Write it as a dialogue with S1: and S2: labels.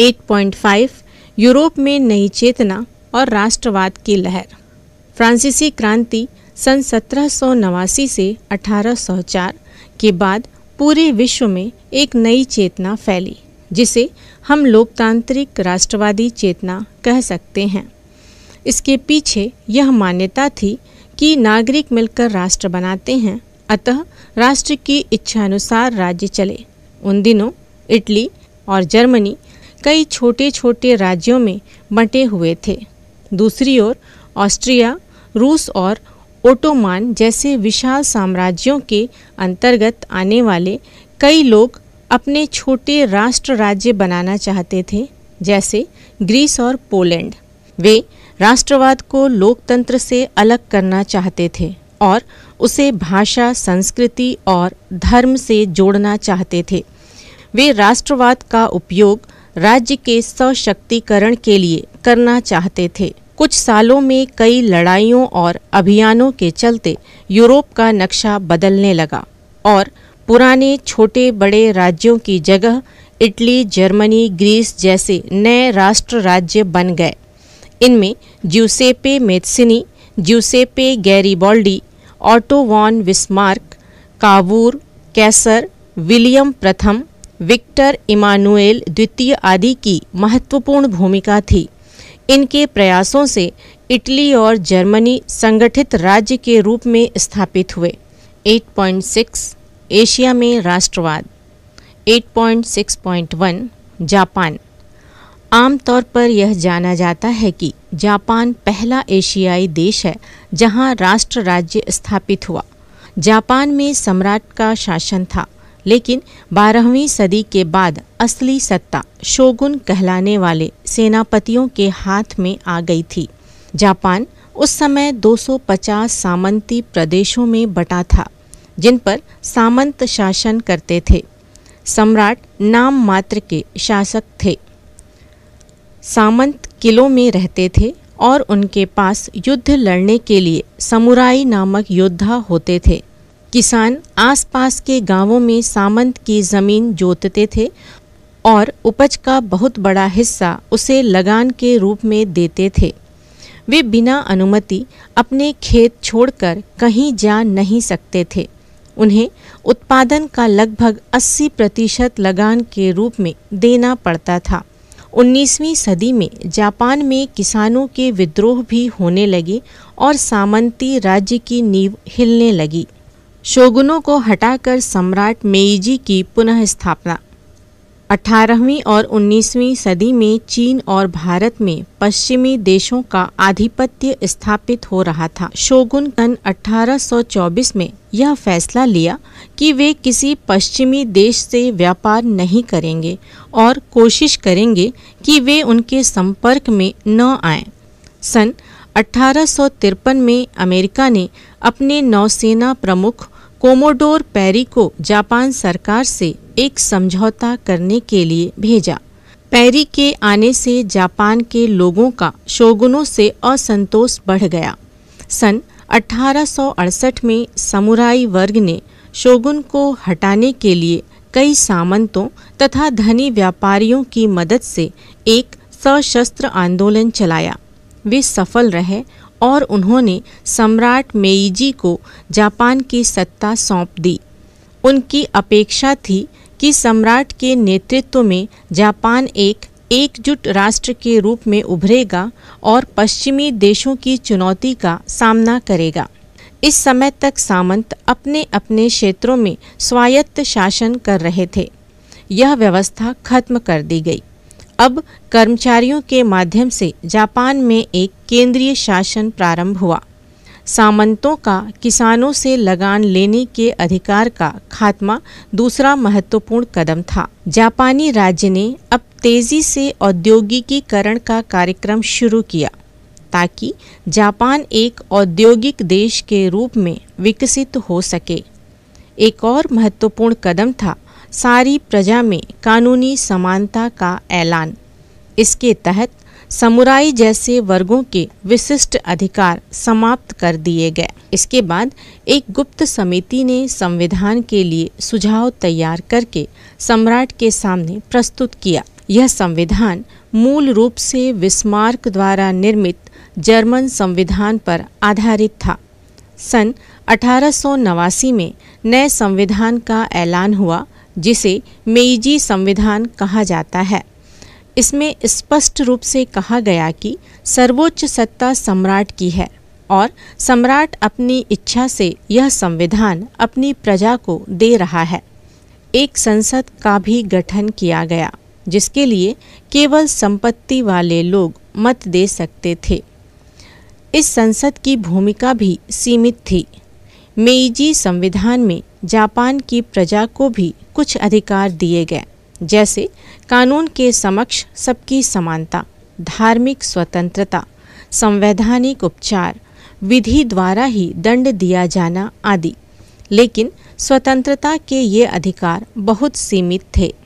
S1: 8.5 Europe में नई चेतना और राष्ट्रवाद की लहर फ्रांसीसी क्रांति सन सत्रह से 1804 के बाद पूरे विश्व में एक नई चेतना फैली जिसे हम लोकतांत्रिक राष्ट्रवादी चेतना कह सकते हैं इसके पीछे यह मान्यता थी कि नागरिक मिलकर राष्ट्र बनाते हैं अतः राष्ट्र की इच्छानुसार राज्य चले उन दिनों इटली और जर्मनी कई छोटे छोटे राज्यों में बंटे हुए थे दूसरी ओर ऑस्ट्रिया रूस और ओटोमान जैसे विशाल साम्राज्यों के अंतर्गत आने वाले कई लोग अपने छोटे राष्ट्र राज्य बनाना चाहते थे जैसे ग्रीस और पोलैंड वे राष्ट्रवाद को लोकतंत्र से अलग करना चाहते थे और उसे भाषा संस्कृति और धर्म से जोड़ना चाहते थे वे राष्ट्रवाद का उपयोग राज्य के सशक्तिकरण के लिए करना चाहते थे कुछ सालों में कई लड़ाइयों और अभियानों के चलते यूरोप का नक्शा बदलने लगा और पुराने छोटे बड़े राज्यों की जगह इटली जर्मनी ग्रीस जैसे नए राष्ट्र राज्य बन गए इनमें Giuseppe Mazzini Giuseppe Garibaldi Otto von Bismarck Cavour Kaiser William प्रथम विक्टर इमानुएल द्वितीय आदि की महत्वपूर्ण भूमिका थी इनके प्रयासों से इटली और जर्मनी संगठित राज्य के रूप में स्थापित हुए 8.6 एशिया में राष्ट्रवाद 8.6.1 जापान आमतौर पर यह जाना जाता है कि जापान पहला एशियाई देश है जहां राष्ट्र राज्य स्थापित हुआ जापान में सम्राट का शासन था लेकिन 12वीं सदी के बाद असली सत्ता शोगुन कहलाने वाले सेनापतियों के हाथ में आ गई थी जापान उस समय 250 सामंती प्रदेशों में बटा था जिन पर सामंत शासन करते थे सम्राट नाम मात्र के शासक थे सामंत किलों में रहते थे और उनके पास युद्ध लड़ने के लिए समुराई नामक योद्धा होते थे किसान आसपास के गांवों में सामंत की ज़मीन जोतते थे और उपज का बहुत बड़ा हिस्सा उसे लगान के रूप में देते थे वे बिना अनुमति अपने खेत छोड़कर कहीं जा नहीं सकते थे उन्हें उत्पादन का लगभग 80 प्रतिशत लगान के रूप में देना पड़ता था 19वीं सदी में जापान में किसानों के विद्रोह भी होने लगे और सामंती राज्य की नींव हिलने लगी शोगुनों को हटाकर सम्राट मेईजी की पुनः स्थापना 18वीं और 19वीं सदी में चीन और भारत में पश्चिमी देशों का आधिपत्य स्थापित हो रहा था शोगुन सन 1824 में यह फैसला लिया कि वे किसी पश्चिमी देश से व्यापार नहीं करेंगे और कोशिश करेंगे कि वे उनके संपर्क में न आए सन अठारह में अमेरिका ने अपने नौसेना प्रमुख कोमोडोर पैरी को जापान सरकार से एक समझौता करने के लिए भेजा पैरी के आने से जापान के लोगों का शोगुनों से असंतोष बढ़ गया सन 1868 में समुराई वर्ग ने शोगुन को हटाने के लिए कई सामंतों तथा धनी व्यापारियों की मदद से एक सशस्त्र आंदोलन चलाया वे सफल रहे और उन्होंने सम्राट मेईजी को जापान की सत्ता सौंप दी उनकी अपेक्षा थी कि सम्राट के नेतृत्व में जापान एक एकजुट राष्ट्र के रूप में उभरेगा और पश्चिमी देशों की चुनौती का सामना करेगा इस समय तक सामंत अपने अपने क्षेत्रों में स्वायत्त शासन कर रहे थे यह व्यवस्था खत्म कर दी गई अब कर्मचारियों के माध्यम से जापान में एक केंद्रीय शासन प्रारंभ हुआ सामंतों का किसानों से लगान लेने के अधिकार का खात्मा दूसरा महत्वपूर्ण कदम था जापानी राज्य ने अब तेजी से औद्योगिकीकरण का कार्यक्रम शुरू किया ताकि जापान एक औद्योगिक देश के रूप में विकसित हो सके एक और महत्वपूर्ण कदम था सारी प्रजा में कानूनी समानता का ऐलान इसके तहत समुराई जैसे वर्गों के विशिष्ट अधिकार समाप्त कर दिए गए इसके बाद एक गुप्त समिति ने संविधान के लिए सुझाव तैयार करके सम्राट के सामने प्रस्तुत किया यह संविधान मूल रूप से विस्मार्क द्वारा निर्मित जर्मन संविधान पर आधारित था सन अठारह में नए संविधान का ऐलान हुआ जिसे मेईजी संविधान कहा जाता है इसमें स्पष्ट रूप से कहा गया कि सर्वोच्च सत्ता सम्राट की है और सम्राट अपनी इच्छा से यह संविधान अपनी प्रजा को दे रहा है एक संसद का भी गठन किया गया जिसके लिए केवल संपत्ति वाले लोग मत दे सकते थे इस संसद की भूमिका भी सीमित थी मेईजी संविधान में जापान की प्रजा को भी कुछ अधिकार दिए गए जैसे कानून के समक्ष सबकी समानता धार्मिक स्वतंत्रता संवैधानिक उपचार विधि द्वारा ही दंड दिया जाना आदि लेकिन स्वतंत्रता के ये अधिकार बहुत सीमित थे